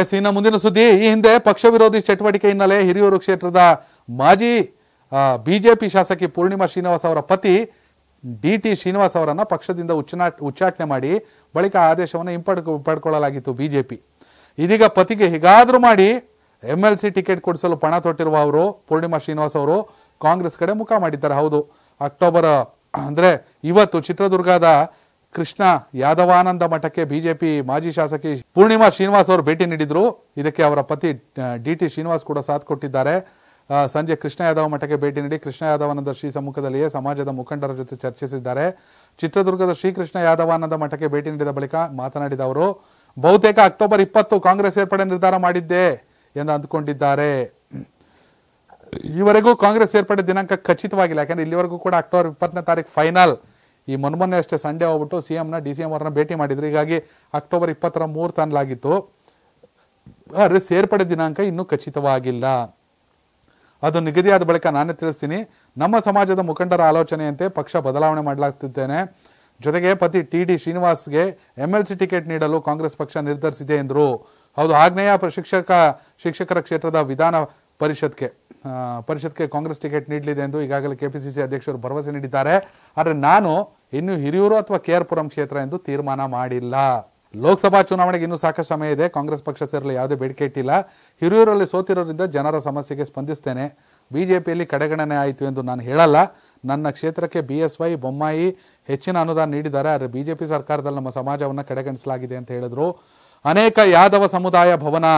S ಇನ್ನು ಮುಂದಿನ ಸುದ್ದಿ ಈ ಹಿಂದೆ ಪಕ್ಷ ವಿರೋಧಿ ಚಟುವಟಿಕೆ ಹಿನ್ನೆಲೆ ಹಿರಿಯೂರು ಕ್ಷೇತ್ರದ ಮಾಜಿ ಬಿಜೆಪಿ ಶಾಸಕಿ ಪೂರ್ಣಿಮಾ ಶ್ರೀನಿವಾಸ್ ಅವರ ಪತಿ ಡಿ ಟಿ ಶ್ರೀನಿವಾಸ್ ಅವರನ್ನು ಪಕ್ಷದಿಂದ ಉಚ್ಚನಾ ಉಚ್ಚಾಟನೆ ಮಾಡಿ ಬಳಿಕ ಆದೇಶವನ್ನು ಹಿಂಪಡ್ ಪಡ್ಕೊಳ್ಳಲಾಗಿತ್ತು ಬಿಜೆಪಿ ಇದೀಗ ಪತಿಗೆ ಹೀಗಾದರೂ ಮಾಡಿ ಎಮ್ ಎಲ್ ಸಿ ಟಿಕೆಟ್ ಕೊಡಿಸಲು ಪಣ ತೊಟ್ಟಿರುವ ಅವರು ಪೂರ್ಣಿಮಾ ಶ್ರೀನಿವಾಸ್ ಅವರು ಕಾಂಗ್ರೆಸ್ ಕಡೆ ಮುಖ ಮಾಡಿದ್ದಾರೆ ಹೌದು ಅಕ್ಟೋಬರ್ ಅಂದರೆ ಇವತ್ತು ಚಿತ್ರದುರ್ಗದ ಕೃಷ್ಣ ಯಾದವಾನಂದ ಮಠಕ್ಕೆ ಬಿಜೆಪಿ ಮಾಜಿ ಶಾಸಕಿ ಪೂರ್ಣಿಮಾ ಶ್ರೀನಿವಾಸ್ ಅವರು ಭೇಟಿ ನೀಡಿದ್ರು ಇದಕ್ಕೆ ಅವರ ಪತಿ ಡಿ ಟಿ ಶ್ರೀನಿವಾಸ್ ಕೂಡ ಸಾಥ್ ಕೊಟ್ಟಿದ್ದಾರೆ ಸಂಜೆ ಕೃಷ್ಣ ಯಾದವ ಮಠಕ್ಕೆ ಭೇಟಿ ನೀಡಿ ಕೃಷ್ಣ ಯಾದವಾನಂದ ಶ್ರೀ ಸಮ್ಮುಖದಲ್ಲಿಯೇ ಸಮಾಜದ ಮುಖಂಡರ ಜೊತೆ ಚರ್ಚಿಸಿದ್ದಾರೆ ಚಿತ್ರದುರ್ಗದ ಶ್ರೀಕೃಷ್ಣ ಯಾದವಾನಂದ ಮಠಕ್ಕೆ ಭೇಟಿ ನೀಡಿದ ಬಳಿಕ ಮಾತನಾಡಿದ ಅವರು ಬಹುತೇಕ ಅಕ್ಟೋಬರ್ ಇಪ್ಪತ್ತು ಕಾಂಗ್ರೆಸ್ ಸೇರ್ಪಡೆ ನಿರ್ಧಾರ ಮಾಡಿದ್ದೆ ಎಂದು ಅಂದುಕೊಂಡಿದ್ದಾರೆ ಈವರೆಗೂ ಕಾಂಗ್ರೆಸ್ ಸೇರ್ಪಡೆ ದಿನಾಂಕ ಖಚಿತವಾಗಿಲ್ಲ ಯಾಕಂದ್ರೆ ಇಲ್ಲಿವರೆಗೂ ಕೂಡ ಅಕ್ಟೋಬರ್ ಇಪ್ಪತ್ತನೇ ತಾರೀಕು ಫೈನಲ್ ಈ ಮೊನ್ಮೊನ್ನೆ ಅಷ್ಟೇ ಸಂಡೇ ಹೋಗ್ಬಿಟ್ಟು ಸಿ ಎಂನ ಡಿ ಸಿ ಎಂ ಅವ್ರನ್ನ ಭೇಟಿ ಮಾಡಿದ್ರು ಹೀಗಾಗಿ ಅಕ್ಟೋಬರ್ ಇಪ್ಪತ್ತರ ಮೂರು ತಾನಲಾಗಿತ್ತು ಆದರೆ ಸೇರ್ಪಡೆ ದಿನಾಂಕ ಇನ್ನೂ ಖಚಿತವಾಗಿಲ್ಲ ಅದು ನಿಗದಿಯಾದ ಬಳಿಕ ನಾನೇ ತಿಳಿಸ್ತೀನಿ ನಮ್ಮ ಸಮಾಜದ ಮುಖಂಡರ ಆಲೋಚನೆಯಂತೆ ಪಕ್ಷ ಬದಲಾವಣೆ ಮಾಡಲಾಗ್ತಿದ್ದೇನೆ ಜೊತೆಗೆ ಪತಿ ಟಿ ಡಿ ಶ್ರೀನಿವಾಸ್ಗೆ ಎಮ್ ಎಲ್ ಸಿ ಟಿಕೆಟ್ ನೀಡಲು ಕಾಂಗ್ರೆಸ್ ಪಕ್ಷ ನಿರ್ಧರಿಸಿದೆ ಎಂದರು ಹೌದು ಆಗ್ನೇಯ ಶಿಕ್ಷಕ ಶಿಕ್ಷಕರ ಕ್ಷೇತ್ರದ ವಿಧಾನ ಪರಿಷತ್ಗೆ ಪರಿಷತ್ಗೆ ಕಾಂಗ್ರೆಸ್ ಟಿಕೆಟ್ ನೀಡಲಿದೆ ಎಂದು ಈಗಾಗಲೇ ಕೆಪಿಸಿಸಿ ಅಧ್ಯಕ್ಷರು ಭರವಸೆ ನೀಡಿದ್ದಾರೆ ಆದರೆ ನಾನು ಇನ್ನು ಹಿರಿಯೂರು ಅಥವಾ ಕೆ ಆರ್ ಪುರಂ ಕ್ಷೇತ್ರ ಎಂದು ತೀರ್ಮಾನ ಮಾಡಿಲ್ಲ ಲೋಕಸಭಾ ಚುನಾವಣೆಗೆ ಇನ್ನೂ ಸಾಕಷ್ಟು ಸಮಯ ಇದೆ ಕಾಂಗ್ರೆಸ್ ಪಕ್ಷ ಸೇರಲು ಯಾವುದೇ ಬೇಡಿಕೆ ಇಟ್ಟಿಲ್ಲ ಹಿರಿಯೂರಲ್ಲಿ ಸೋತಿರೋದ್ರಿಂದ ಜನರ ಸಮಸ್ಯೆಗೆ ಸ್ಪಂದಿಸ್ತೇನೆ ಬಿಜೆಪಿಯಲ್ಲಿ ಕಡೆಗಣನೆ ಆಯಿತು ಎಂದು ನಾನು ಹೇಳಲ್ಲ ನನ್ನ ಕ್ಷೇತ್ರಕ್ಕೆ ಬಿ ಎಸ್ ವೈ ಬೊಮ್ಮಾಯಿ ಹೆಚ್ಚಿನ ಅನುದಾನ ನೀಡಿದ್ದಾರೆ ಆದರೆ ಬಿಜೆಪಿ ಸರ್ಕಾರದಲ್ಲಿ ನಮ್ಮ ಸಮಾಜವನ್ನು ಕಡೆಗಣಿಸಲಾಗಿದೆ ಅಂತ ಹೇಳಿದ್ರು ಅನೇಕ ಯಾದವ ಸಮುದಾಯ ಭವನ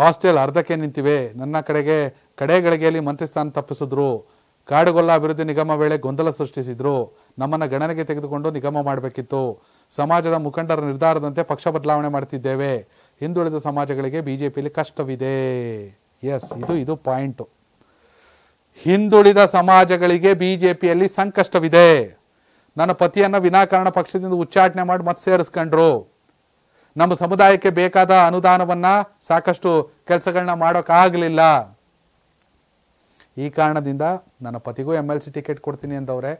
ಹಾಸ್ಟೆಲ್ ಅರ್ಧಕ್ಕೆ ನಿಂತಿವೆ ನನ್ನ ಕಡೆಗೆ ಕಡೆಗಳಿಗೆಯಲ್ಲಿ ಮಂತ್ರಿ ಸ್ಥಾನ ತಪ್ಪಿಸಿದ್ರು ಕಾಡುಗೊಲ್ಲ ಅಭಿವೃದ್ಧಿ ನಿಗಮ ವೇಳೆ ಗೊಂದಲ ಸೃಷ್ಟಿಸಿದ್ರು ನಮ್ಮನ್ನು ಗಣನೆಗೆ ತೆಗೆದುಕೊಂಡು ನಿಗಮ ಮಾಡಬೇಕಿತ್ತು ಸಮಾಜದ ಮುಖಂಡರ ನಿರ್ಧಾರದಂತೆ ಪಕ್ಷ ಬದಲಾವಣೆ ಮಾಡ್ತಿದ್ದೇವೆ ಹಿಂದುಳಿದ ಸಮಾಜಗಳಿಗೆ ಬಿ ಜೆ ಪಿಯಲ್ಲಿ ಕಷ್ಟವಿದೆ ಎಸ್ ಇದು ಇದು ಪಾಯಿಂಟು ಹಿಂದುಳಿದ ಸಮಾಜಗಳಿಗೆ ಬಿ ಜೆ ಪಿಯಲ್ಲಿ ಸಂಕಷ್ಟವಿದೆ ನನ್ನ ಪತಿಯನ್ನು ವಿನಾಕಾರಣ ಪಕ್ಷದಿಂದ ಉಚ್ಚಾಟನೆ ಮಾಡಿ ಮತ್ತೆ ಸೇರಿಸ್ಕೊಂಡ್ರು ನಮ್ಮ ಸಮುದಾಯಕ್ಕೆ ಬೇಕಾದ ಅನುದಾನವನ್ನು ಸಾಕಷ್ಟು ಕೆಲಸಗಳನ್ನ ಮಾಡೋಕ್ಕಾಗಲಿಲ್ಲ ಈ ಕಾರಣದಿಂದ ನನ್ನ ಪತಿಗೂ ಎಮ್ ಎಲ್ ಸಿ ಟಿಕೆಟ್ ಕೊಡ್ತೀನಿ ಅಂದವ್ರೆ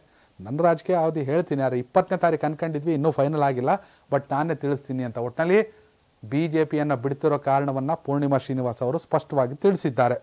ನನ್ನ ರಾಜಕೀಯ ಅವಧಿ ಹೇಳ್ತೀನಿ ಯಾರು ಇಪ್ಪತ್ತನೇ ತಾರೀಕು ಅನ್ಕೊಂಡಿದ್ವಿ ಇನ್ನೂ ಫೈನಲ್ ಆಗಿಲ್ಲ ಬಟ್ ನಾನೇ ತಿಳಿಸ್ತೀನಿ ಅಂತ ಒಟ್ಟಿನಲ್ಲಿ ಬಿ ಜೆ ಪಿಯನ್ನು ಬಿಡ್ತಿರೋ ಕಾರಣವನ್ನು ಪೂರ್ಣಿಮಾ ಶ್ರೀನಿವಾಸ್ ಅವರು ಸ್ಪಷ್ಟವಾಗಿ ತಿಳಿಸಿದ್ದಾರೆ